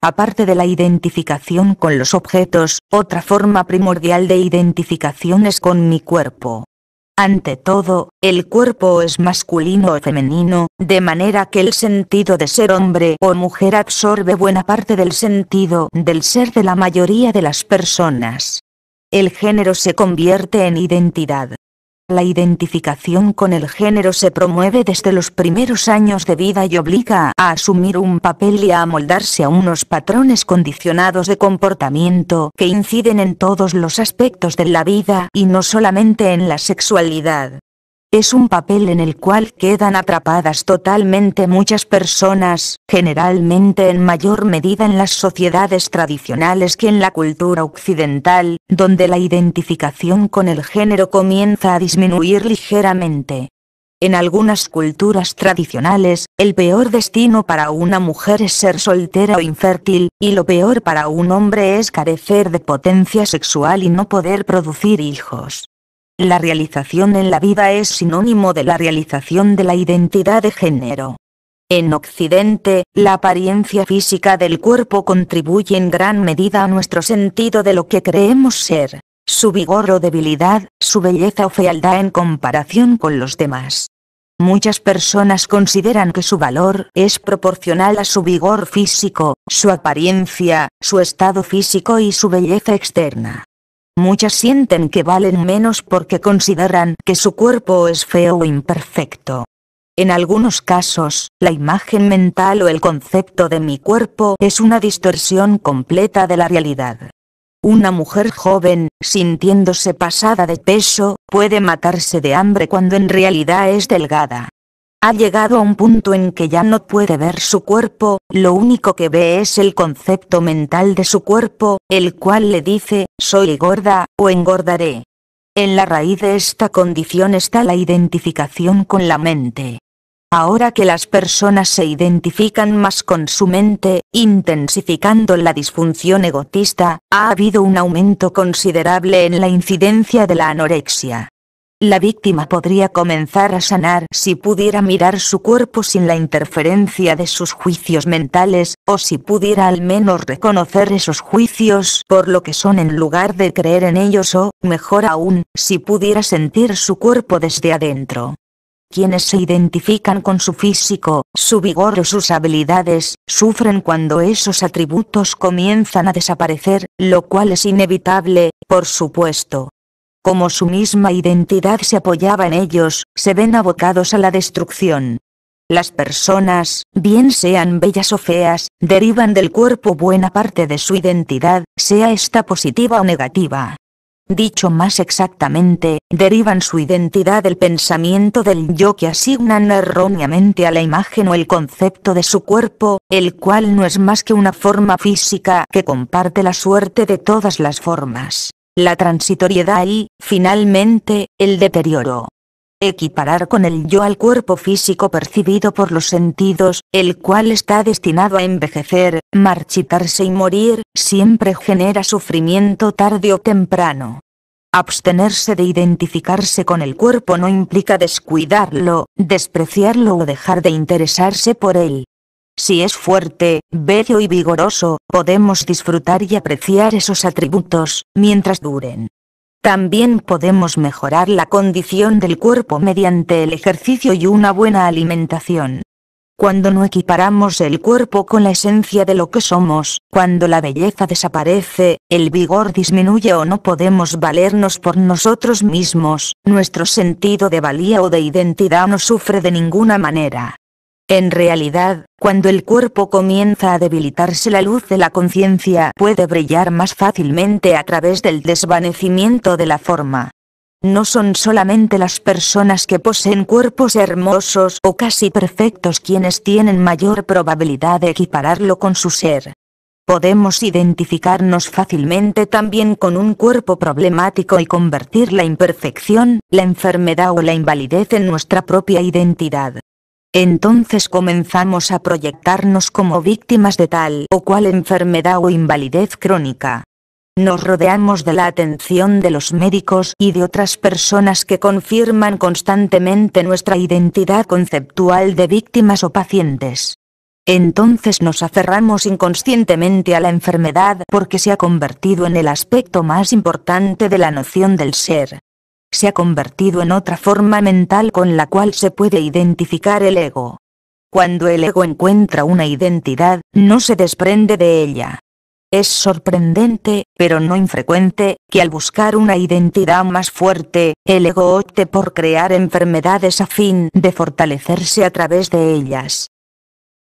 Aparte de la identificación con los objetos, otra forma primordial de identificación es con mi cuerpo. Ante todo, el cuerpo es masculino o femenino, de manera que el sentido de ser hombre o mujer absorbe buena parte del sentido del ser de la mayoría de las personas. El género se convierte en identidad. La identificación con el género se promueve desde los primeros años de vida y obliga a asumir un papel y a amoldarse a unos patrones condicionados de comportamiento que inciden en todos los aspectos de la vida y no solamente en la sexualidad. Es un papel en el cual quedan atrapadas totalmente muchas personas, generalmente en mayor medida en las sociedades tradicionales que en la cultura occidental, donde la identificación con el género comienza a disminuir ligeramente. En algunas culturas tradicionales, el peor destino para una mujer es ser soltera o infértil, y lo peor para un hombre es carecer de potencia sexual y no poder producir hijos. La realización en la vida es sinónimo de la realización de la identidad de género. En Occidente, la apariencia física del cuerpo contribuye en gran medida a nuestro sentido de lo que creemos ser, su vigor o debilidad, su belleza o fealdad en comparación con los demás. Muchas personas consideran que su valor es proporcional a su vigor físico, su apariencia, su estado físico y su belleza externa. Muchas sienten que valen menos porque consideran que su cuerpo es feo o imperfecto. En algunos casos, la imagen mental o el concepto de mi cuerpo es una distorsión completa de la realidad. Una mujer joven, sintiéndose pasada de peso, puede matarse de hambre cuando en realidad es delgada. Ha llegado a un punto en que ya no puede ver su cuerpo, lo único que ve es el concepto mental de su cuerpo, el cual le dice, soy gorda, o engordaré. En la raíz de esta condición está la identificación con la mente. Ahora que las personas se identifican más con su mente, intensificando la disfunción egotista, ha habido un aumento considerable en la incidencia de la anorexia. La víctima podría comenzar a sanar si pudiera mirar su cuerpo sin la interferencia de sus juicios mentales, o si pudiera al menos reconocer esos juicios por lo que son en lugar de creer en ellos o, mejor aún, si pudiera sentir su cuerpo desde adentro quienes se identifican con su físico, su vigor o sus habilidades, sufren cuando esos atributos comienzan a desaparecer, lo cual es inevitable, por supuesto, como su misma identidad se apoyaba en ellos, se ven abocados a la destrucción. Las personas, bien sean bellas o feas, derivan del cuerpo buena parte de su identidad, sea esta positiva o negativa. Dicho más exactamente, derivan su identidad del pensamiento del yo que asignan erróneamente a la imagen o el concepto de su cuerpo, el cual no es más que una forma física que comparte la suerte de todas las formas la transitoriedad y, finalmente, el deterioro. Equiparar con el yo al cuerpo físico percibido por los sentidos, el cual está destinado a envejecer, marchitarse y morir, siempre genera sufrimiento tarde o temprano. Abstenerse de identificarse con el cuerpo no implica descuidarlo, despreciarlo o dejar de interesarse por él. Si es fuerte, bello y vigoroso, podemos disfrutar y apreciar esos atributos, mientras duren. También podemos mejorar la condición del cuerpo mediante el ejercicio y una buena alimentación. Cuando no equiparamos el cuerpo con la esencia de lo que somos, cuando la belleza desaparece, el vigor disminuye o no podemos valernos por nosotros mismos, nuestro sentido de valía o de identidad no sufre de ninguna manera. En realidad, cuando el cuerpo comienza a debilitarse la luz de la conciencia puede brillar más fácilmente a través del desvanecimiento de la forma. No son solamente las personas que poseen cuerpos hermosos o casi perfectos quienes tienen mayor probabilidad de equipararlo con su ser. Podemos identificarnos fácilmente también con un cuerpo problemático y convertir la imperfección, la enfermedad o la invalidez en nuestra propia identidad. Entonces comenzamos a proyectarnos como víctimas de tal o cual enfermedad o invalidez crónica. Nos rodeamos de la atención de los médicos y de otras personas que confirman constantemente nuestra identidad conceptual de víctimas o pacientes. Entonces nos aferramos inconscientemente a la enfermedad porque se ha convertido en el aspecto más importante de la noción del ser se ha convertido en otra forma mental con la cual se puede identificar el ego. Cuando el ego encuentra una identidad, no se desprende de ella. Es sorprendente, pero no infrecuente, que al buscar una identidad más fuerte, el ego opte por crear enfermedades a fin de fortalecerse a través de ellas.